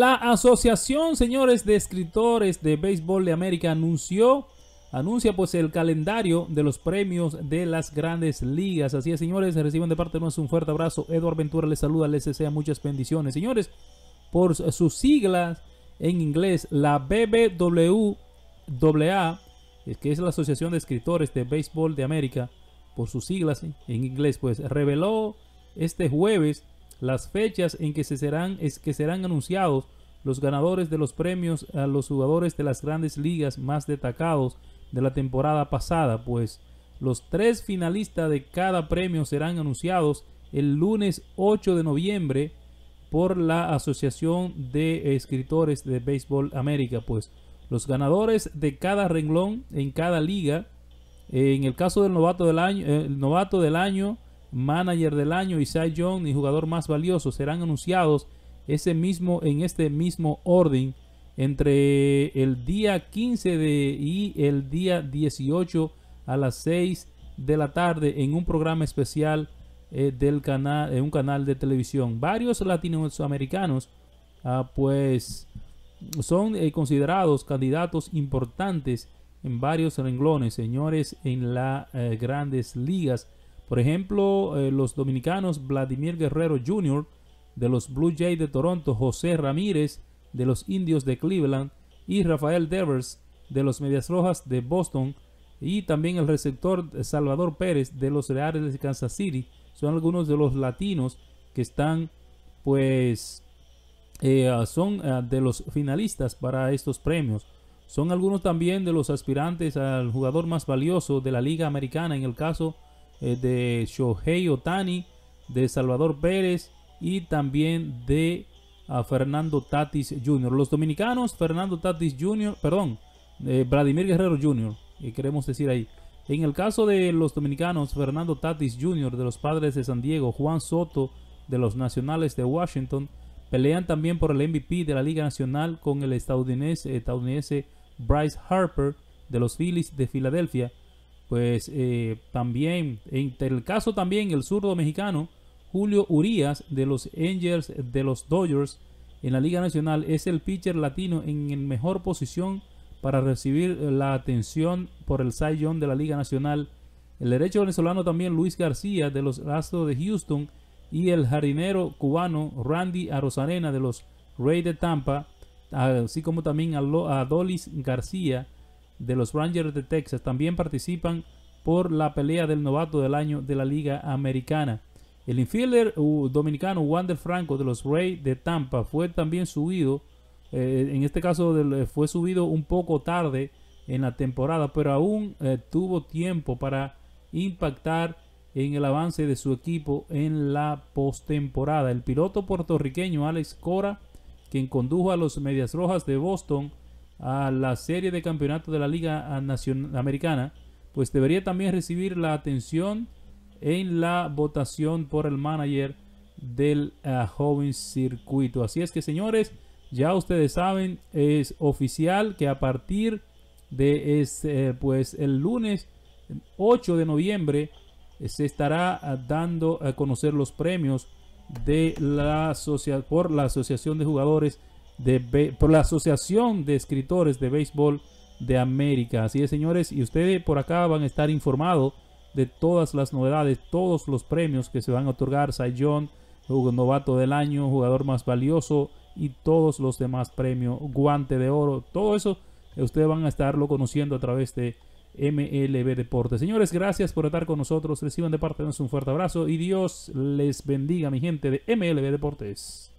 La Asociación, señores, de Escritores de Béisbol de América anunció, anuncia pues el calendario de los premios de las grandes ligas. Así es, señores, Reciben de parte de nosotros un fuerte abrazo. Eduardo Ventura les saluda, les desea muchas bendiciones. Señores, por sus siglas en inglés, la es que es la Asociación de Escritores de Béisbol de América, por sus siglas en inglés, pues reveló este jueves las fechas en que, se serán, es que serán anunciados los ganadores de los premios a los jugadores de las grandes ligas más destacados de la temporada pasada, pues los tres finalistas de cada premio serán anunciados el lunes 8 de noviembre por la Asociación de Escritores de Béisbol América, pues los ganadores de cada renglón en cada liga, en el caso del novato del año, eh, el novato del año, manager del año y Cy Young y jugador más valioso serán anunciados ese mismo, en este mismo orden entre el día 15 y el día 18 a las 6 de la tarde en un programa especial eh, del canal, en un canal de televisión. Varios latinoamericanos ah, pues son eh, considerados candidatos importantes en varios renglones, señores, en las eh, grandes ligas por ejemplo, eh, los dominicanos Vladimir Guerrero Jr. de los Blue Jays de Toronto, José Ramírez de los Indios de Cleveland y Rafael Devers de los Medias Rojas de Boston y también el receptor Salvador Pérez de los Reales de Kansas City son algunos de los latinos que están pues eh, ah, son ah, de los finalistas para estos premios son algunos también de los aspirantes al jugador más valioso de la liga americana en el caso eh, de Shohei Otani, de Salvador Pérez y también de ah, Fernando Tatis Jr. Los dominicanos, Fernando Tatis Jr., perdón, de eh, Vladimir Guerrero Jr., y eh, queremos decir ahí. En el caso de los dominicanos, Fernando Tatis Jr. de los Padres de San Diego, Juan Soto de los Nacionales de Washington, pelean también por el MVP de la Liga Nacional con el estadounidense Bryce Harper de los Phillies de Filadelfia pues eh, también, en el caso también, el zurdo mexicano, Julio Urias de los Angels de los Dodgers en la Liga Nacional es el pitcher latino en mejor posición para recibir eh, la atención por el Cy Young de la Liga Nacional. El derecho venezolano también Luis García de los Astros de Houston y el jardinero cubano Randy Arozarena de los Rey de Tampa, así como también a, Dolis García de los Rangers de Texas también participan por la pelea del novato del año de la Liga Americana. El infielder uh, dominicano Wander Franco de los Rays de Tampa fue también subido, eh, en este caso eh, fue subido un poco tarde en la temporada, pero aún eh, tuvo tiempo para impactar en el avance de su equipo en la postemporada. El piloto puertorriqueño Alex Cora, quien condujo a los Medias Rojas de Boston a la serie de campeonatos de la Liga ah, Nacional Americana, pues debería también recibir la atención en la votación por el manager del ah, joven circuito. Así es que señores, ya ustedes saben, es oficial que a partir de este, pues el lunes 8 de noviembre eh, se estará ah, dando a conocer los premios de la por la Asociación de Jugadores por la Asociación de Escritores de Béisbol de América. Así es, señores, y ustedes por acá van a estar informados de todas las novedades, todos los premios que se van a otorgar, Sayón, novato del año, jugador más valioso y todos los demás premios, guante de oro, todo eso eh, ustedes van a estarlo conociendo a través de MLB Deportes. Señores, gracias por estar con nosotros. Reciban de parte de nosotros un fuerte abrazo y Dios les bendiga, mi gente de MLB Deportes.